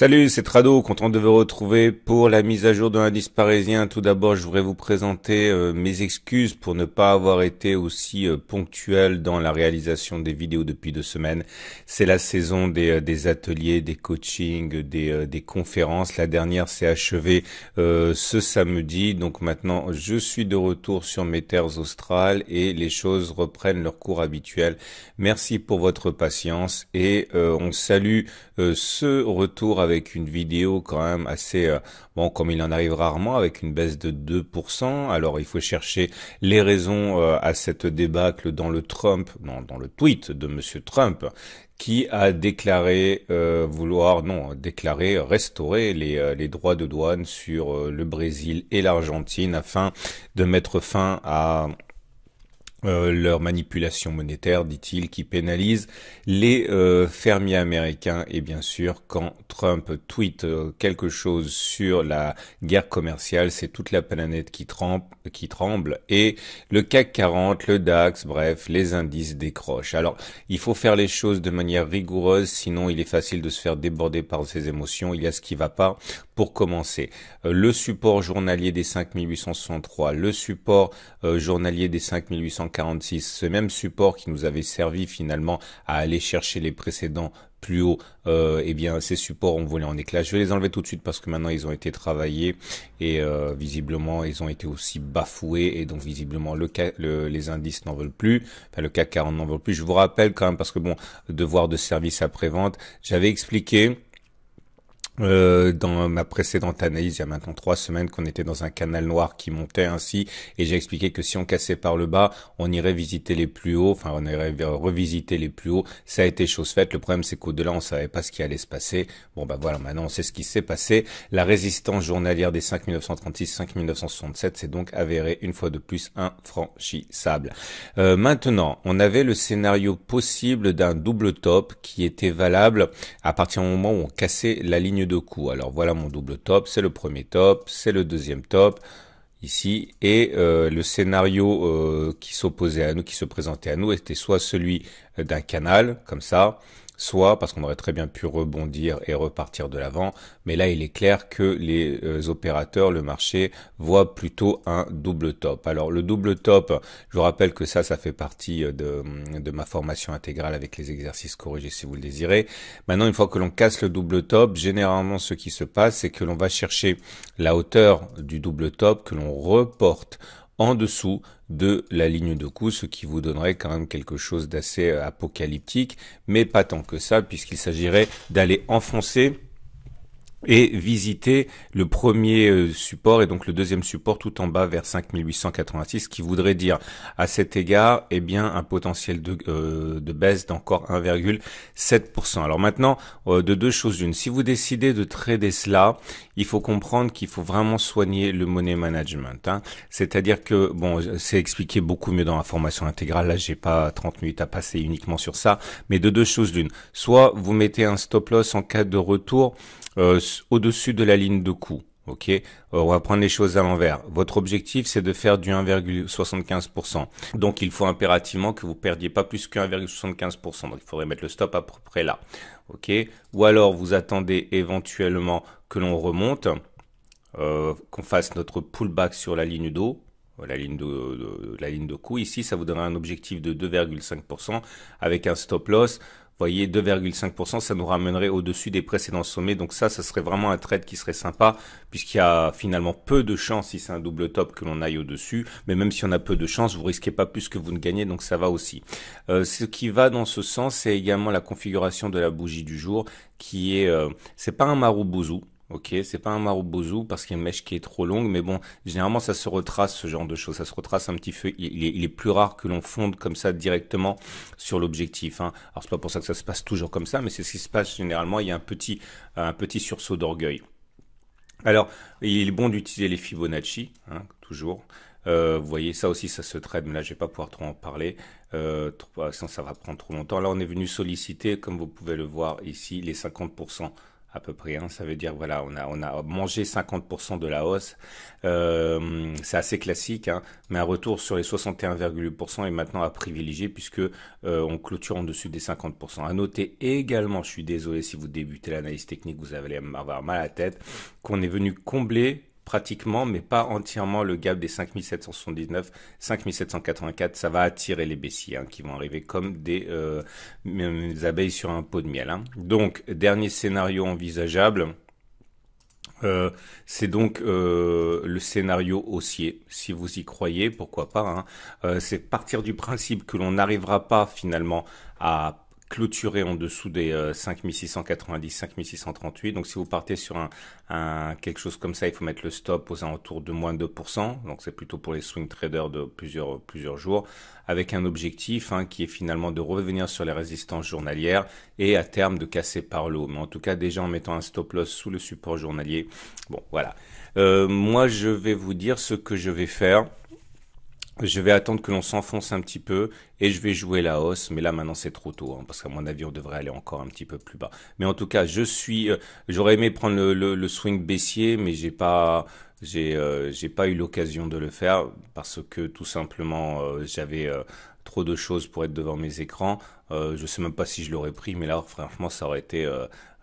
Salut, c'est Trado, content de vous retrouver pour la mise à jour de l'indice parisien. Tout d'abord, je voudrais vous présenter euh, mes excuses pour ne pas avoir été aussi euh, ponctuel dans la réalisation des vidéos depuis deux semaines. C'est la saison des, euh, ateliers, des coachings, des, des conférences. La dernière s'est achevée ce samedi, donc maintenant je suis de retour sur mes terres australes et les choses reprennent leur cours habituel. Merci pour votre patience et on salue ce retour avec avec une vidéo quand même assez, euh, bon, comme il en arrive rarement, avec une baisse de 2%. Alors il faut chercher les raisons euh, à cette débâcle dans le Trump, dans le tweet de Monsieur Trump, qui a déclaré euh, vouloir, non, déclaré restaurer les droits de douane sur le Brésil et l'Argentine afin de mettre fin à euh, leur manipulation monétaire, dit-il, qui pénalise les euh, fermiers américains. Et bien sûr, quand Trump tweet euh, quelque chose sur la guerre commerciale, c'est toute la planète qui, qui tremble. Et le CAC 40, le DAX, bref, les indices décrochent. Alors, il faut faire les choses de manière rigoureuse, sinon il est facile de se faire déborder par ses émotions. Il y a ce qui va pas pour commencer. Euh, le support journalier des 5863, le support euh, journalier des 5846, ce même support qui nous avait servi finalement à aller chercher les précédents plus haut, et euh, eh bien ces supports ont volé en éclats. Je vais les enlever tout de suite parce que maintenant ils ont été travaillés et visiblement ils ont été aussi bafoués et donc visiblement le, les indices n'en veulent plus, enfin le CAC 40 n'en veut plus. Je vous rappelle quand même parce que bon devoir de service après vente, j'avais expliqué euh, dans ma précédente analyse, il y a maintenant trois semaines, qu'on était dans un canal noir qui montait ainsi, et j'ai expliqué que si on cassait par le bas, on irait visiter les plus hauts, enfin on irait revisiter les plus hauts. Ça a été chose faite. Le problème, c'est qu'au-delà, on savait pas ce qui allait se passer. Bon bah voilà, maintenant on sait ce qui s'est passé. La résistance journalière des 5936-5967 s'est donc avérée une fois de plus infranchissable. Euh, maintenant, on avait le scénario possible d'un double top qui était valable à partir du moment où on cassait la ligne coups. Alors voilà mon double top, c'est le premier top, c'est le deuxième top ici et euh, le scénario euh, qui s'opposait à nous, qui se présentait à nous était soit celui d'un canal comme ça, soit parce qu'on aurait très bien pu rebondir et repartir de l'avant, mais là il est clair que les euh, opérateurs, le marché, voient plutôt un double top. Alors le double top, je vous rappelle que ça, ça fait partie euh, de, de ma formation intégrale avec les exercices corrigés si vous le désirez. Maintenant, une fois que l'on casse le double top, généralement ce qui se passe, c'est que l'on va chercher la hauteur du double top que l'on reporte en dessous de la ligne de cou ce qui vous donnerait quand même quelque chose d'assez euh, apocalyptique, mais pas tant que ça, puisqu'il s'agirait d'aller enfoncer et visiter le premier euh, support et donc le deuxième support tout en bas vers 5886 qui voudrait dire à cet égard eh bien un potentiel de, euh, de baisse d'encore 1,7%. Alors maintenant euh, de deux choses d'une. si vous décidez de trader cela, il faut comprendre qu'il faut vraiment soigner le money management. Hein. C'est-à-dire que bon, c'est expliqué beaucoup mieux dans la formation intégrale. Là, j'ai pas 30 minutes à passer uniquement sur ça, mais de deux choses d'une. Soit vous mettez un stop loss en cas de retour euh, au-dessus de la ligne de coût. Ok, euh, on va prendre les choses à l'envers. Votre objectif, c'est de faire du 1,75%. Donc, il faut impérativement que vous perdiez pas plus que 1,75%. Donc, il faudrait mettre le stop à peu près là. Ok, ou alors vous attendez éventuellement que l'on remonte, euh, qu'on fasse notre pullback sur la ligne d'eau, la ligne de, la ligne de coût. Ici, ça vous donnera un objectif de 2,5% avec un stop loss voyez, 2,5%, ça nous ramènerait au-dessus des précédents sommets. Donc ça, ça serait vraiment un trade qui serait sympa, puisqu'il y a finalement peu de chance si c'est un double top, que l'on aille au-dessus. Mais même si on a peu de chance, vous risquez pas plus que vous ne gagnez, donc ça va aussi. Euh, ce qui va dans ce sens, c'est également la configuration de la bougie du jour, qui est... Euh, c'est pas un marou-bouzou. Ok, c'est pas un marobouzou parce qu'il y a une mèche qui est trop longue, mais bon, généralement ça se retrace ce genre de choses, ça se retrace un petit peu. Il est, plus rare que l'on fonde comme ça directement sur l'objectif. Hein. Alors c'est pas pour ça que ça se passe toujours comme ça, mais c'est ce qui se passe généralement. Il y a un petit, un petit sursaut d'orgueil. Alors, il est bon d'utiliser les Fibonacci, hein, toujours. Euh, vous voyez, ça aussi, ça se traite, mais là, je vais pas pouvoir trop en parler, euh, ah, ça va prendre trop longtemps. Là, on est venu solliciter, comme vous pouvez le voir ici, les 50% à peu près. Hein. Ça veut dire voilà, on a on a mangé 50% de la hausse. Euh, c'est assez classique, hein. mais un retour sur les 61,8% est maintenant à privilégier puisque euh, on clôture en dessus des 50%. À noter également, je suis désolé si vous débutez l'analyse technique, vous allez avoir mal à la tête, qu'on est venu combler pratiquement, mais pas entièrement, le gap des 5779, 5784. Ça va attirer les baissiers hein, qui vont arriver comme des, euh, abeilles sur un pot de miel. Hein. Donc, dernier scénario envisageable. Euh, c'est donc euh, le scénario haussier, si vous y croyez, pourquoi pas. Hein. c'est partir du principe que l'on n'arrivera pas finalement à clôturé en dessous des 5690, euh, 5638. Donc si vous partez sur un, quelque chose comme ça, il faut mettre le stop aux alentours de moins 2%. Donc c'est plutôt pour les swing traders de plusieurs, plusieurs jours, avec un objectif hein, qui est finalement de revenir sur les résistances journalières et à terme de casser par l'eau, Mais en tout cas déjà en mettant un stop loss sous le support journalier. Bon voilà. Euh, moi je vais vous dire ce que je vais faire. Je vais attendre que l'on s'enfonce un petit peu et je vais jouer la hausse, mais là maintenant c'est trop tôt, hein, parce qu'à mon avis on devrait aller encore un petit peu plus bas. Mais en tout cas, je suis, euh, j'aurais aimé prendre le, swing baissier, mais j'ai pas, j'ai, euh, j'ai pas eu l'occasion de le faire parce que tout simplement euh, j'avais trop de choses pour être devant mes écrans. je sais même pas si je l'aurais pris, mais là franchement ça aurait été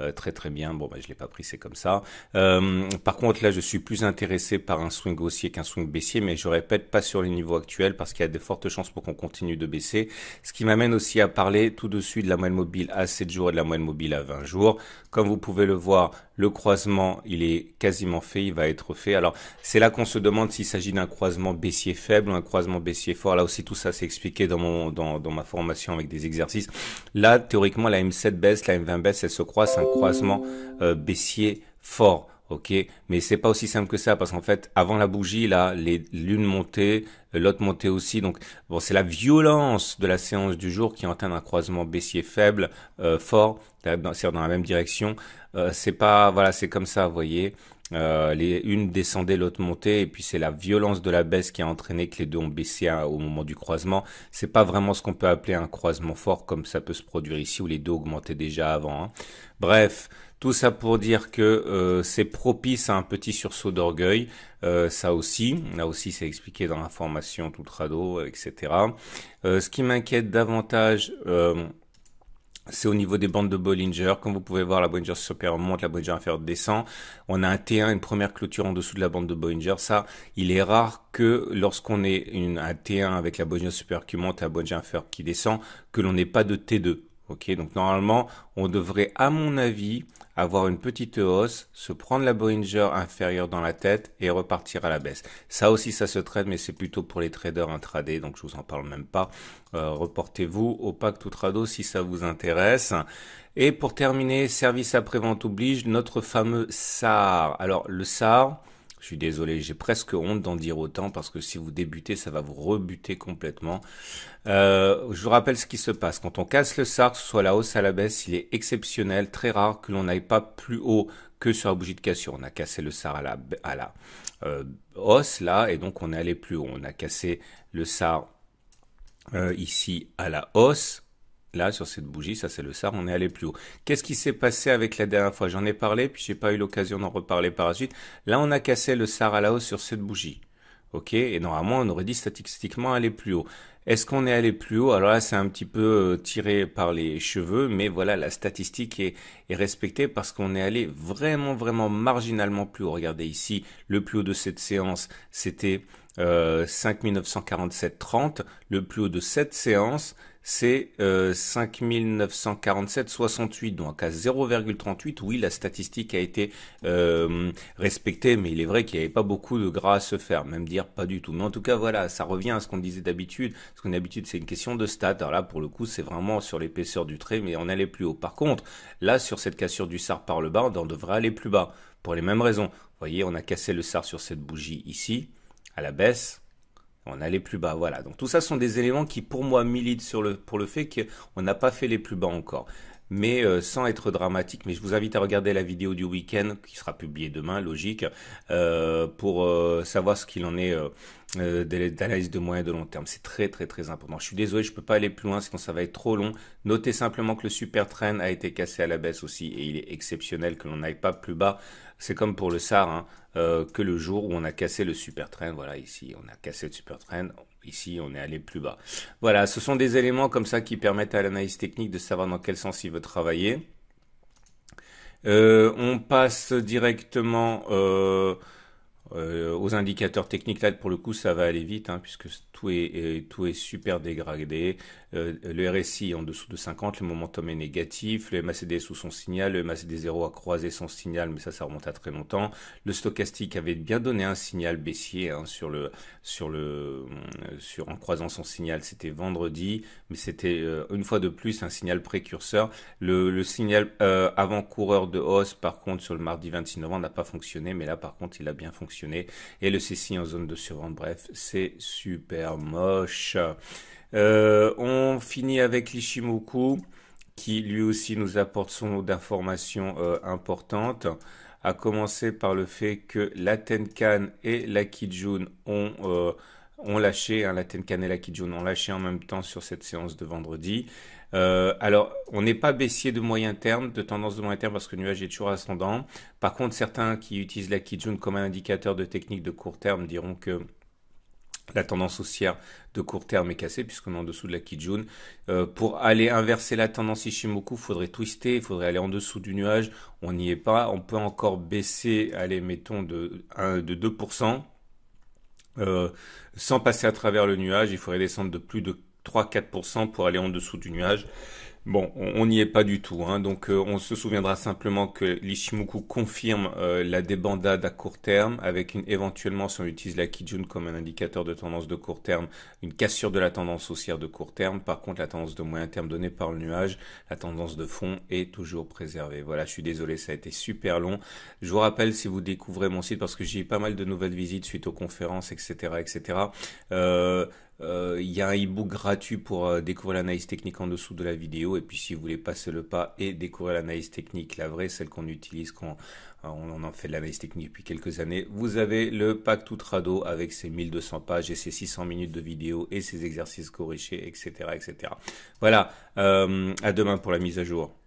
euh, très très bien. Bon, ben je l'ai pas pris, c'est comme ça. Euh, par contre, là, je suis plus intéressé par un swing haussier qu'un swing baissier, mais je répète, pas sur les niveaux actuels, parce qu'il y a de fortes chances pour qu'on continue de baisser. Ce qui m'amène aussi à parler tout de suite de la moyenne mobile à 7 jours et de la moyenne mobile à 20 jours. Comme vous pouvez le voir, le croisement, il est quasiment fait, il va être fait. Alors, c'est là qu'on se demande s'il s'agit d'un croisement baissier faible ou un croisement baissier fort. Là aussi, tout ça s'est expliqué dans, mon, dans, dans ma formation avec des exercices. Là, théoriquement, la M7 baisse, la M20 baisse, elle se croise croisement euh, baissier fort. Ok, mais c'est pas aussi simple que ça parce qu'en fait, avant la bougie, là, les l'une montait, euh, l'autre montait aussi. Donc, bon, c'est la violence de la séance du jour qui entame un croisement baissier faible, euh, fort, cest dans la même direction. c'est pas, voilà, c'est comme ça, vous voyez. Euh, les, une descendait, l'autre montait, et puis c'est la violence de la baisse qui a entraîné que les deux ont baissé au moment du croisement. C'est pas vraiment ce qu'on peut appeler un croisement fort comme ça peut se produire ici où les deux augmentaient déjà avant. Hein. Bref, tout ça pour dire que euh, c'est propice à un petit sursaut d'orgueil, euh, ça aussi, là aussi c'est expliqué dans l'information tout le etc. Euh, ce qui m'inquiète davantage, c'est au niveau des bandes de Bollinger. Comme vous pouvez voir, la Bollinger Super monte, la Bollinger inférieure descend. On a un T1, une première clôture en dessous de la bande de Bollinger. Ça, il est rare que lorsqu'on ait une, un T1 avec la Bollinger Super qui monte, et la Bollinger inférieure qui descend, que l'on n'ait pas de T2. Ok, donc normalement, on devrait, à mon avis, avoir une petite hausse, se prendre la Bollinger inférieure dans la tête et repartir à la baisse. Ça aussi, ça se trade, mais c'est plutôt pour les traders intradés. donc je vous en parle même pas. Euh, reportez-vous au pacte trado si ça vous intéresse. Et pour terminer, service après-vente oblige, notre fameux SAR. Alors, le SAR, je suis désolé, j'ai presque honte d'en dire autant parce que si vous débutez, ça va vous rebuter complètement. Euh, je vous rappelle ce qui se passe. Quand on casse le SAR, soit la hausse à la baisse, il est exceptionnel, très rare que l'on n'aille pas plus haut que sur la bougie de cassure. On a cassé le SAR à la, euh, hausse là et donc on est allé plus haut. On a cassé le SAR euh, ici à la hausse Là, sur cette bougie, ça c'est le SAR, on est allé plus haut. Qu'est-ce qui s'est passé avec la dernière fois J'en ai parlé, puis j'ai pas eu l'occasion d'en reparler par la suite. Là, on a cassé le SAR à la hausse sur cette bougie. Ok, et normalement, on aurait dit statistiquement aller plus haut. Est-ce qu'on est allé plus haut Alors là, c'est un petit peu euh, tiré par les cheveux, mais voilà, la statistique est, respectée parce qu'on est allé vraiment, vraiment marginalement plus haut. Regardez ici, le plus haut de cette séance, c'était euh, 5947,30. Le plus haut de cette séance, c'est euh, 5947,68, donc à 0,38. Oui, la statistique a été euh, respectée, mais il est vrai qu'il n'y avait pas beaucoup de gras à se faire, même dire pas du tout. Mais en tout cas, voilà, ça revient à ce qu'on disait d'habitude. Ce qu'on a d'habitude, c'est une question de stats. Alors là, pour le coup, c'est vraiment sur l'épaisseur du trait, mais on allait plus haut. Par contre, là, sur cette cassure du SAR par le bas, on devrait aller plus bas, pour les mêmes raisons. Vous voyez, on a cassé le SAR sur cette bougie ici, à la baisse, on a les plus bas, voilà. Donc tout ça sont des éléments qui, pour moi, militent sur le, pour le fait qu'on n'a pas fait les plus bas encore mais euh, sans être dramatique. Mais je vous invite à regarder la vidéo du week-end qui sera publiée demain, logique, euh, pour euh, savoir ce qu'il en est d'analyse de moyen et de long terme. C'est très très très important. Je suis désolé, je ne peux pas aller plus loin, sinon ça va être trop long. Notez simplement que le super trend a été cassé à la baisse aussi et il est exceptionnel que l'on n'aille pas plus bas. C'est comme pour le SAR, hein, que le jour où on a cassé le super trend, voilà ici, on a cassé le super trend, Ici, on est allé plus bas. Voilà, ce sont des éléments comme ça qui permettent à l'analyse technique de savoir dans quel sens il veut travailler. Euh, on passe directement euh, euh, aux indicateurs techniques. Là, pour le coup, ça va aller vite, hein, puisque tout est, tout est super dégradé. Euh, le RSI en dessous de 50, le momentum est négatif, le MACD est sous son signal, le MACD 0 a croisé son signal, mais ça, ça remonte à très longtemps. Le stochastique avait bien donné un signal baissier hein, sur le, sur le, euh, sur, en croisant son signal, c'était vendredi, mais c'était euh, une fois de plus un signal précurseur. Le, signal avant-coureur de hausse, par contre, sur le mardi 26 novembre, n'a pas fonctionné, mais là, par contre, il a bien fonctionné. Et le CCI en zone de survente, bref, c'est super moche. Euh, on finit avec l'Ishimoku, qui lui aussi nous apporte son lot d'informations euh, importantes, à commencer par le fait que la Tenkan et la Kijun ont, euh, ont lâché, hein, la et la ont lâché en même temps sur cette séance de vendredi. alors, on n'est pas baissier de moyen terme, de tendance de moyen terme, parce que le nuage est toujours ascendant. Par contre, certains qui utilisent la Kijun comme un indicateur de technique de court terme diront que la tendance haussière de court terme est cassée puisqu'on est en dessous de la Kijun. Euh, pour aller inverser la tendance Ishimoku, il faudrait twister, il faudrait aller en dessous du nuage. On n'y est pas. On peut encore baisser, allez, mettons, de, 2%. Euh, sans passer à travers le nuage, il faudrait descendre de plus de 3-4% pour aller en dessous du nuage. Bon, on n'y est pas du tout, hein. donc euh, on se souviendra simplement que l'Ishimoku confirme euh, la débandade à court terme, avec une, éventuellement, si on utilise la Kijun comme un indicateur de tendance de court terme, une cassure de la tendance haussière de court terme, par contre la tendance de moyen terme donnée par le nuage, la tendance de fond est toujours préservée. Voilà, je suis désolé, ça a été super long. Je vous rappelle, si vous découvrez mon site, parce que j'ai eu pas mal de nouvelles visites suite aux conférences, etc., etc., euh, il y a un e-book gratuit pour euh, découvrir l'analyse technique en dessous de la vidéo. Et puis si vous voulez passer le pas et découvrir l'analyse technique, la vraie, celle qu'on utilise quand euh, on en fait de l'analyse technique depuis quelques années, vous avez le pack tout trado avec ses 1200 pages et ses 600 minutes de vidéo et ses exercices corrigés, etc. etc. Voilà, à demain pour la mise à jour.